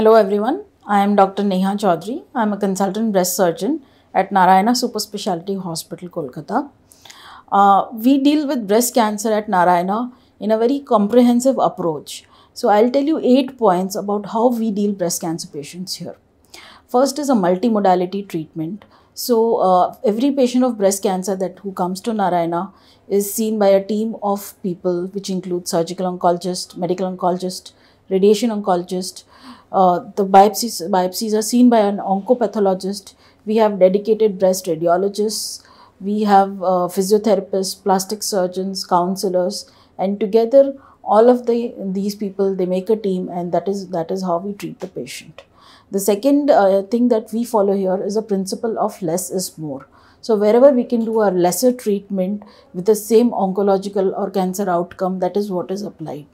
Hello everyone, I am Dr. Neha Chaudhary. I am a consultant breast surgeon at Narayana Super Specialty Hospital, Kolkata. Uh, we deal with breast cancer at Narayana in a very comprehensive approach. So I'll tell you eight points about how we deal breast cancer patients here. First is a multimodality treatment. So uh, every patient of breast cancer that who comes to Narayana is seen by a team of people which include surgical oncologist, medical oncologist, radiation oncologist, uh, the biopsies, biopsies are seen by an oncopathologist. We have dedicated breast radiologists. We have uh, physiotherapists, plastic surgeons, counselors, and together all of the these people they make a team, and that is that is how we treat the patient. The second uh, thing that we follow here is a principle of less is more. So wherever we can do a lesser treatment with the same oncological or cancer outcome, that is what is applied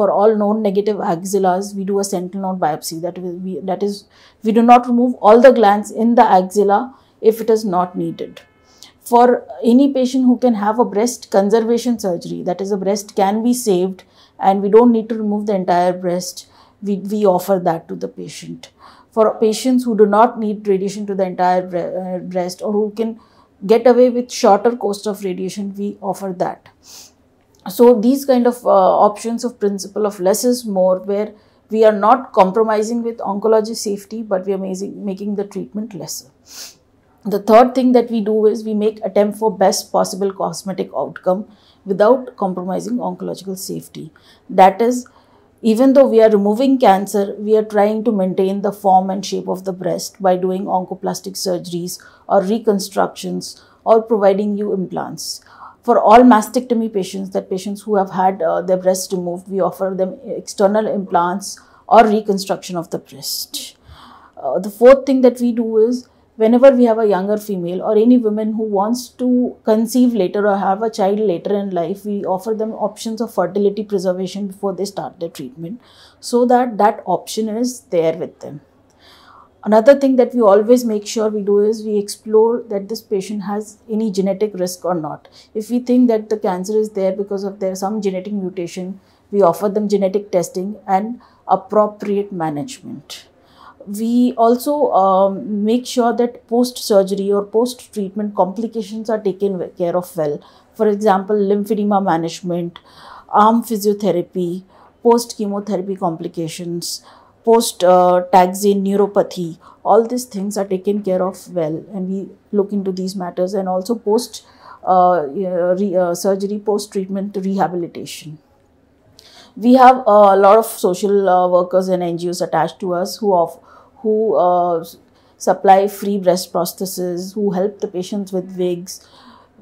for all known negative axillas, we do a sentinel node biopsy. That, we, that is, we do not remove all the glands in the axilla if it is not needed. For any patient who can have a breast conservation surgery, that is, a breast can be saved and we don't need to remove the entire breast, we, we offer that to the patient. For patients who do not need radiation to the entire uh, breast or who can get away with shorter course of radiation, we offer that so these kind of uh, options of principle of less is more where we are not compromising with oncology safety but we are making, making the treatment lesser. The third thing that we do is we make attempt for best possible cosmetic outcome without compromising oncological safety. That is, even though we are removing cancer, we are trying to maintain the form and shape of the breast by doing oncoplastic surgeries or reconstructions or providing new implants for all mastectomy patients, that patients who have had uh, their breast removed, we offer them external implants or reconstruction of the breast. Uh, the fourth thing that we do is whenever we have a younger female or any woman who wants to conceive later or have a child later in life, we offer them options of fertility preservation before they start their treatment so that that option is there with them. Another thing that we always make sure we do is we explore that this patient has any genetic risk or not. If we think that the cancer is there because of there some genetic mutation, we offer them genetic testing and appropriate management. We also um, make sure that post-surgery or post-treatment complications are taken care of well. For example, lymphedema management, arm physiotherapy, post-chemotherapy complications, post uh, neuropathy all these things are taken care of well and we look into these matters and also post uh, uh re, uh, surgery post treatment rehabilitation we have a lot of social uh, workers and ngos attached to us who of who uh, supply free breast prostheses who help the patients with wigs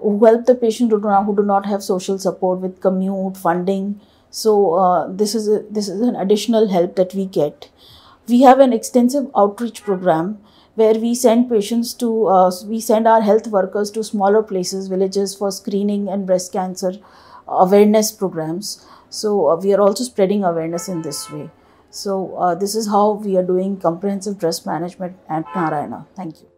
who help the patient who do not, who do not have social support with commute funding so uh, this is a, this is an additional help that we get. We have an extensive outreach program where we send patients to uh, we send our health workers to smaller places, villages for screening and breast cancer awareness programs. So uh, we are also spreading awareness in this way. So uh, this is how we are doing comprehensive breast management at Narayana. Thank you.